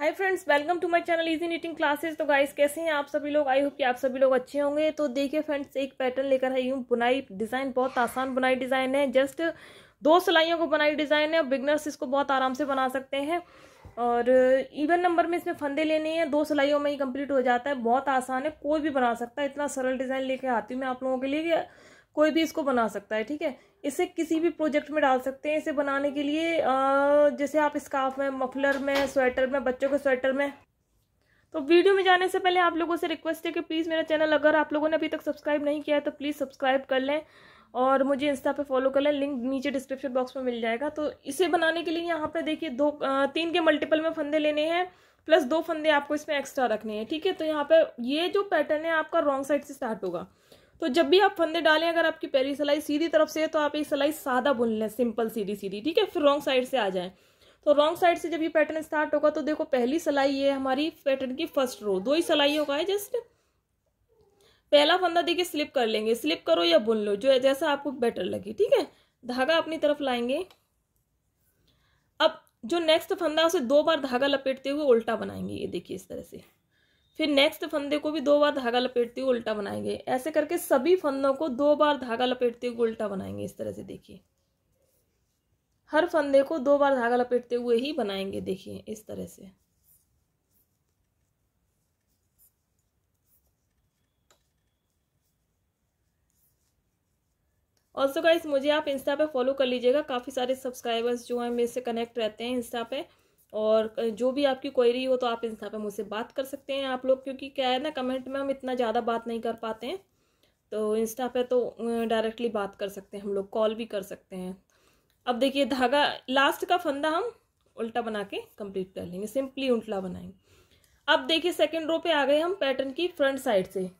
hi friends welcome to my channel easy knitting classes तो guys कैसे हैं आप सभी लोग आई होप कि आप सभी लोग अच्छे होंगे तो देखिए फ्रेंड्स एक पैटर्न लेकर आई हूँ बुनाई डिज़ाइन बहुत आसान बुनाई डिज़ाइन है जस्ट दो सिलाइयों को बुनाई डिज़ाइन है बिगनर्स इसको बहुत आराम से बना सकते हैं और इवन नंबर में इसमें फंदे लेने हैं दो सिलाइयों में ही कंप्लीट हो जाता है बहुत आसान है कोई भी बना सकता है इतना सरल डिज़ाइन लेकर आती हूँ मैं आप लोगों के लिए कोई भी इसको बना सकता है ठीक है इसे किसी भी प्रोजेक्ट में डाल सकते हैं इसे बनाने के लिए जैसे आप स्काफ में मफलर में स्वेटर में बच्चों के स्वेटर में तो वीडियो में जाने से पहले आप लोगों से रिक्वेस्ट है कि प्लीज़ मेरा चैनल अगर आप लोगों ने अभी तक सब्सक्राइब नहीं किया है तो प्लीज़ सब्सक्राइब कर लें और मुझे इंस्टा पे फॉलो कर लें लिंक नीचे डिस्क्रिप्शन बॉक्स में मिल जाएगा तो इसे बनाने के लिए यहाँ पे देखिए दो तीन के मल्टीपल में फंदे लेने हैं प्लस दो फंदे आपको इसमें एक्स्ट्रा रखने हैं ठीक है तो यहाँ पर ये जो पैटर्न है आपका रॉन्ग साइड से स्टार्ट होगा तो जब भी आप फंदे डालें अगर आपकी पहली सिलाई सीधी तरफ से है तो आप ये सिलाई सादा बुन लें सिंपल सीधी सीधी ठीक है फिर रॉन्ग साइड से आ जाएं तो रॉन्ग साइड से जब ये पैटर्न स्टार्ट होगा तो देखो पहली सिलाई ये हमारी पैटर्न की फर्स्ट रो दो ही सिलाई होगा है जस्ट पहला फंदा देखिए स्लिप कर लेंगे स्लिप करो या बुन लो जो जैसा आपको बेटर लगे ठीक है धागा अपनी तरफ लाएंगे अब जो नेक्स्ट फंदा उसे दो बार धागा लपेटते हुए उल्टा बनाएंगे ये देखिए इस तरह से फिर नेक्स्ट फंदे को भी दो बार धागा लपेटते हुए उल्टा बनाएंगे ऐसे करके सभी फंदों को दो बार धागा लपेटते हुए उल्टा बनाएंगे इस तरह से देखिए हर फंदे को दो बार धागा लपेटते हुए ही बनाएंगे देखिए इस तरह से ऑल्सो गाइस मुझे आप इंस्टा पे फॉलो कर लीजिएगा काफ़ी सारे सब्सक्राइबर्स जो हैं मेरे से कनेक्ट रहते हैं इंस्टा पे और जो भी आपकी क्वेरी हो तो आप इंस्टा पे मुझसे बात कर सकते हैं आप लोग क्योंकि क्या है ना कमेंट में हम इतना ज़्यादा बात नहीं कर पाते हैं तो इंस्टा पे तो डायरेक्टली बात कर सकते हैं हम लोग कॉल भी कर सकते हैं अब देखिए धागा लास्ट का फंदा हम उल्टा बना के कंप्लीट कर लेंगे सिंपली उल्टा बनाएंगे अब देखिए सेकेंड रो पे आ गए हम पैटर्न की फ्रंट साइड से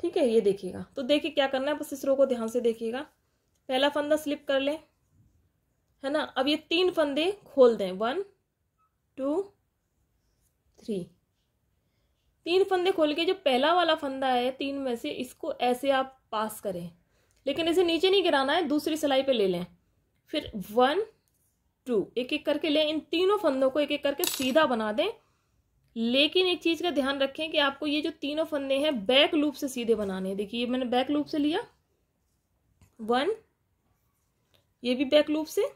ठीक है ये देखिएगा तो देखिए क्या करना है बस इस रो को ध्यान से देखिएगा पहला फंदा स्लिप कर लें है ना अब ये तीन फंदे खोल दें वन टू थ्री तीन फंदे खोल के जो पहला वाला फंदा है तीन में से इसको ऐसे आप पास करें लेकिन इसे नीचे नहीं गिराना है दूसरी सिलाई पे ले लें फिर वन टू एक एक करके लें इन तीनों फंदों को एक एक करके सीधा बना दें लेकिन एक चीज़ का ध्यान रखें कि आपको ये जो तीनों फंदे हैं बैक लूप से सीधे बनाने हैं देखिए मैंने बैक लूप से लिया वन ये भी बैक लूप से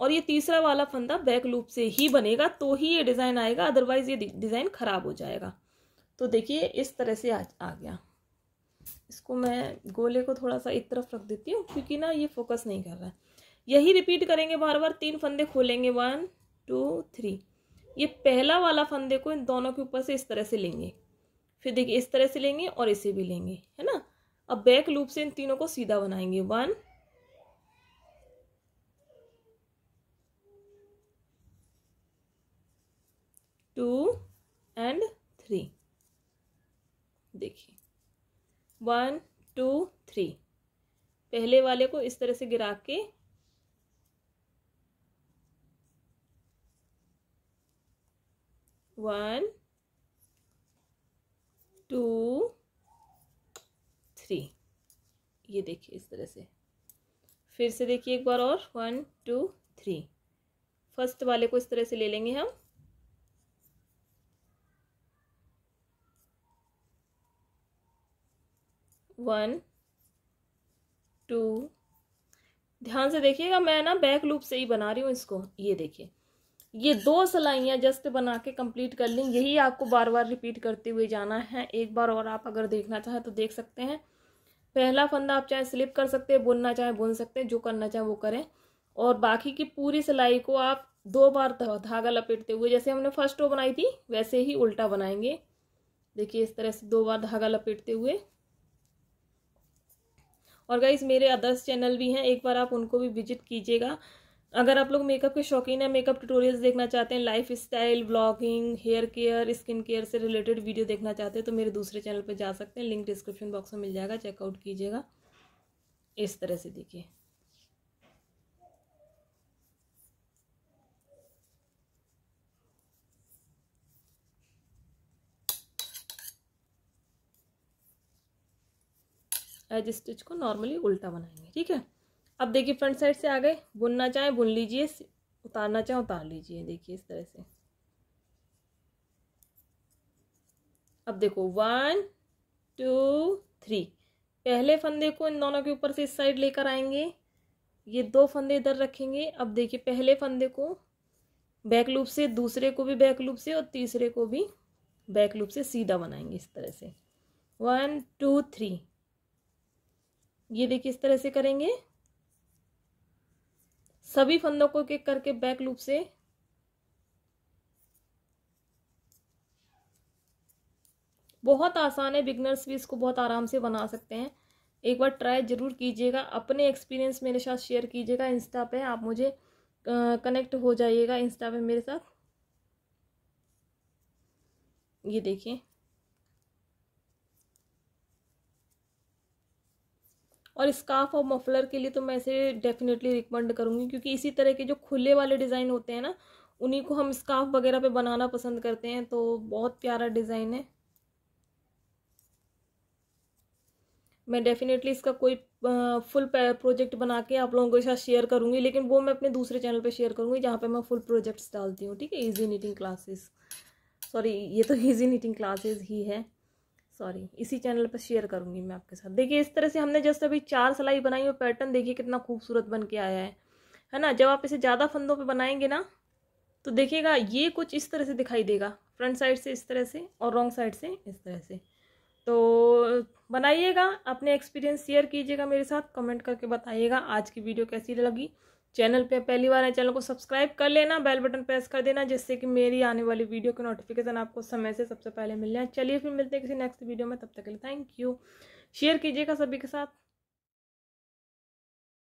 और ये तीसरा वाला फंदा बैक लूप से ही बनेगा तो ही ये डिज़ाइन आएगा अदरवाइज़ ये डिज़ाइन ख़राब हो जाएगा तो देखिए इस तरह से आ, आ गया इसको मैं गोले को थोड़ा सा एक तरफ रख देती हूँ क्योंकि ना ये फोकस नहीं कर रहा है यही रिपीट करेंगे बार बार तीन फंदे खोलेंगे वन टू थ्री ये पहला वाला फंदे को इन दोनों के ऊपर से इस तरह से लेंगे फिर देखिए इस तरह से लेंगे और इसे भी लेंगे है ना अब बैक लूप से इन तीनों को सीधा बनाएंगे वन टू एंड थ्री देखिए वन टू थ्री पहले वाले को इस तरह से गिरा के वन टू थ्री ये देखिए इस तरह से फिर से देखिए एक बार और वन टू थ्री फर्स्ट वाले को इस तरह से ले लेंगे हम वन टू ध्यान से देखिएगा मैं ना बैक लूप से ही बना रही हूँ इसको ये देखिए ये दो सिलाइयाँ जस्ट बना के कंप्लीट कर लें यही आपको बार बार रिपीट करते हुए जाना है एक बार और आप अगर देखना चाहें तो देख सकते हैं पहला फंदा आप चाहे स्लिप कर सकते हैं बुनना चाहे बुन सकते हैं जो करना चाहे वो करें और बाकी की पूरी सिलाई को आप दो बार धागा लपेटते हुए जैसे हमने फर्स्ट रो बनाई थी वैसे ही उल्टा बनाएंगे देखिए इस तरह से दो बार धागा लपेटते हुए और गाइज मेरे अदर्स चैनल भी हैं एक बार आप उनको भी विजिट कीजिएगा अगर आप लोग मेकअप के शौकीन हैं मेकअप ट्यूटोरियल्स देखना चाहते हैं life style blogging hair care skin care से रिलेटेड वीडियो देखना चाहते हैं तो मेरे दूसरे चैनल पर जा सकते हैं लिंक डिस्क्रिप्शन बॉक्स में मिल जाएगा चेकआउट कीजिएगा इस तरह से देखिए एज स्टिच को नॉर्मली उल्टा बनाएंगे ठीक है अब देखिए फ्रंट साइड से आ गए बुनना चाहे बुन लीजिए उतारना चाहे उतार लीजिए देखिए इस तरह से अब देखो वन टू थ्री पहले फंदे को इन दोनों के ऊपर से इस साइड लेकर आएंगे ये दो फंदे इधर रखेंगे अब देखिए पहले फंदे को बैक लूप से दूसरे को भी बैक लूप से और तीसरे को भी बैक लूप से सीधा बनाएंगे इस तरह से वन टू थ्री ये देखिए इस तरह से करेंगे सभी फंदों को एक करके बैक लूप से बहुत आसान है बिगनर्स भी इसको बहुत आराम से बना सकते हैं एक बार ट्राई ज़रूर कीजिएगा अपने एक्सपीरियंस मेरे साथ शेयर कीजिएगा इंस्टा पे आप मुझे कनेक्ट हो जाइएगा इंस्टा पे मेरे साथ ये देखिए और स्काफ और मफलर के लिए तो मैं इसे डेफिनेटली रिकमेंड करूँगी क्योंकि इसी तरह के जो खुले वाले डिज़ाइन होते हैं ना उन्हीं को हम स्काफ वगैरह पे बनाना पसंद करते हैं तो बहुत प्यारा डिज़ाइन है मैं डेफिनेटली इसका कोई फुल प्रोजेक्ट बना के आप लोगों के साथ शेयर करूँगी लेकिन वो मैं अपने दूसरे चैनल पर शेयर करूँगी जहाँ पे मैं फुल प्रोजेक्ट्स डालती हूँ ठीक है इजी नीटिंग क्लासेस सॉरी ये तो ईजी नीटिंग क्लासेस ही है सॉरी इसी चैनल पर शेयर करूँगी मैं आपके साथ देखिए इस तरह से हमने जस्ट अभी चार सिलाई बनाई और पैटर्न देखिए कितना खूबसूरत बन के आया है है ना जब आप इसे ज़्यादा फंदों पे बनाएंगे ना तो देखिएगा ये कुछ इस तरह से दिखाई देगा फ्रंट साइड से इस तरह से और रॉन्ग साइड से इस तरह से तो बनाइएगा अपने एक्सपीरियंस शेयर कीजिएगा मेरे साथ कमेंट करके बताइएगा आज की वीडियो कैसी लगी चैनल पे पहली बार है चैनल को सब्सक्राइब कर लेना बेल बटन प्रेस कर देना जिससे कि मेरी आने वाली वीडियो की नोटिफिकेशन आपको समय से सबसे पहले मिल जाए चलिए फिर मिलते हैं किसी नेक्स्ट वीडियो में तब तक के लिए थैंक यू शेयर कीजिएगा सभी के साथ